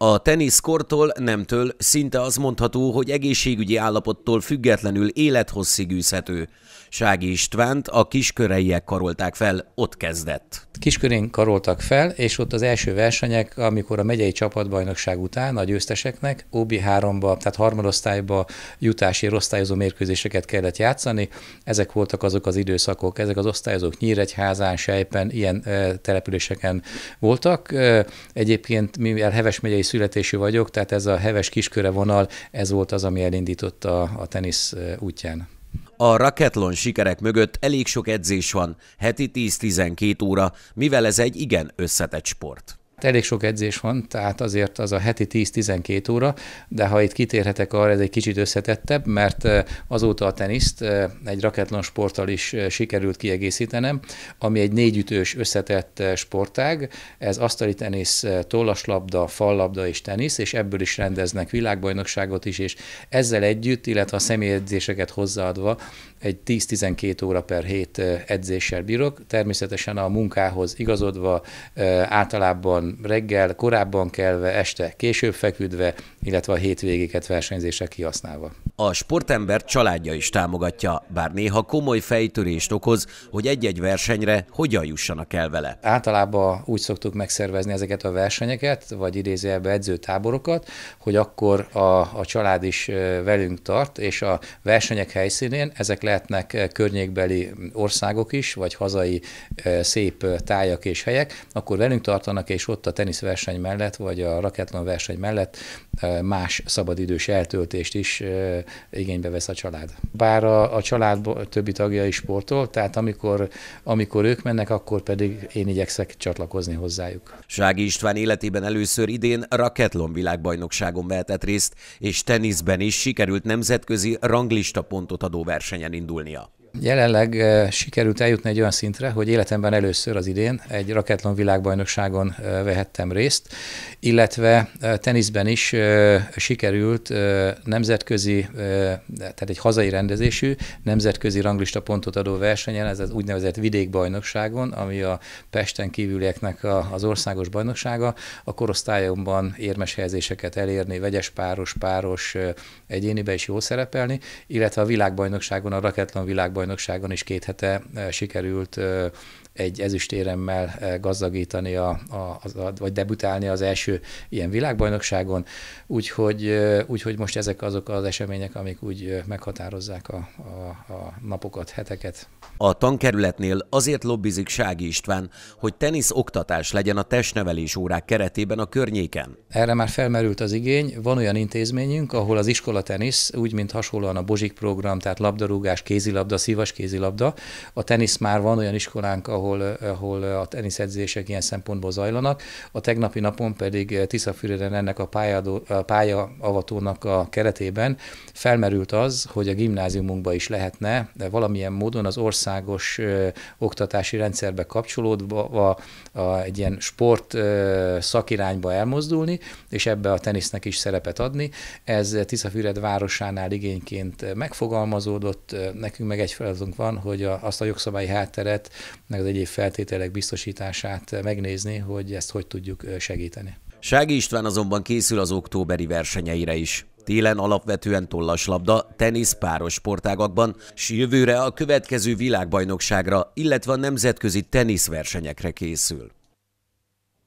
A teniszkortól, nemtől szinte az mondható, hogy egészségügyi állapottól függetlenül élethosszig űzhető. Sági Istvánt a kisköreiek karolták fel, ott kezdett. Kiskörén karoltak fel, és ott az első versenyek, amikor a megyei csapatbajnokság után a győzteseknek OB3-ba, tehát harmadosztályba jutási osztályozó mérkőzéseket kellett játszani. Ezek voltak azok az időszakok, ezek az osztályozók Nyíregyházán, Sejpen, ilyen eh, településeken voltak. Eh, egyébként, mivel Heves megyei születésű vagyok, tehát ez a heves kisköre vonal, ez volt az, ami elindította a tenisz útján. A raketlon sikerek mögött elég sok edzés van, heti 10-12 óra, mivel ez egy igen összetett sport. Hát elég sok edzés van, tehát azért az a heti 10-12 óra, de ha itt kitérhetek arra, ez egy kicsit összetettebb, mert eh, azóta a teniszt eh, egy raketlan sporttal is eh, sikerült kiegészítenem, ami egy négyütős összetett sportág, ez asztali tenisz, tollaslabda, fallabda és tenisz, és ebből is rendeznek világbajnokságot is, és ezzel együtt, illetve a személyedzéseket hozzáadva egy 10-12 óra per hét edzéssel bírok, természetesen a munkához igazodva általában reggel korábban kelve, este később feküdve, illetve a hétvégéket versenyzésre kihasználva. A sportember családja is támogatja, bár néha komoly fejtörést okoz, hogy egy-egy versenyre hogyan jussanak el vele. Általában úgy szoktuk megszervezni ezeket a versenyeket, vagy idézőjelbe edzőtáborokat, hogy akkor a, a család is velünk tart, és a versenyek helyszínén ezek lehetnek környékbeli országok is, vagy hazai szép tájak és helyek, akkor velünk tartanak, és ott ott a teniszverseny mellett, vagy a raketlan verseny mellett más szabadidős eltöltést is igénybe vesz a család. Bár a, a család többi tagja is sportol, tehát amikor, amikor ők mennek, akkor pedig én igyekszek csatlakozni hozzájuk. Sági István életében először idén raketlon világbajnokságon vehetett részt, és teniszben is sikerült nemzetközi ranglista pontot adó versenyen indulnia. Jelenleg eh, sikerült eljutni egy olyan szintre, hogy életemben először az idén egy raketlon világbajnokságon eh, vehettem részt, illetve eh, teniszben is sikerült nemzetközi, tehát egy hazai rendezésű, nemzetközi ranglista pontot adó versenyen, ez az úgynevezett vidékbajnokságon, ami a Pesten kívülieknek az országos bajnoksága, a korosztályomban érmes helyezéseket elérni, vegyes páros, páros, egyénibe is jó szerepelni, illetve a világbajnokságon, a raketlon világbajnokságon bajnokságon is két hete eh, sikerült eh, egy ezüstéremmel eh, gazdagítani, a, a, a, vagy debütálni az első ilyen világbajnokságon, úgyhogy, eh, úgyhogy most ezek azok az események, amik úgy eh, meghatározzák a, a, a napokat, heteket. A tankerületnél azért lobbizik Sági István, hogy tenisz oktatás legyen a testnevelés órák keretében a környéken. Erre már felmerült az igény. Van olyan intézményünk, ahol az iskola tenisz, úgy mint hasonlóan a Bozsik program, tehát labdarúgás, kézilabda, szívas kézilabda. A tenisz már van olyan iskolánk, ahol ahol, ahol a teniszedzések ilyen szempontból zajlanak. A tegnapi napon pedig eh, Tiszafüreden ennek a, pályadó, a a keretében felmerült az, hogy a gimnáziumunkba is lehetne valamilyen módon az országos eh, oktatási rendszerbe kapcsolódva a, a, egy ilyen sport eh, szakirányba elmozdulni, és ebbe a tenisznek is szerepet adni. Ez Tiszafüred városánál igényként megfogalmazódott, nekünk meg egy feladatunk van, hogy a, azt a jogszabályi hátteret, meg az egy egyéb feltételek biztosítását megnézni, hogy ezt hogy tudjuk segíteni. Sági István azonban készül az októberi versenyeire is. Télen alapvetően tollaslabda, tenisz, páros sportágakban, s jövőre a következő világbajnokságra, illetve a nemzetközi teniszversenyekre készül.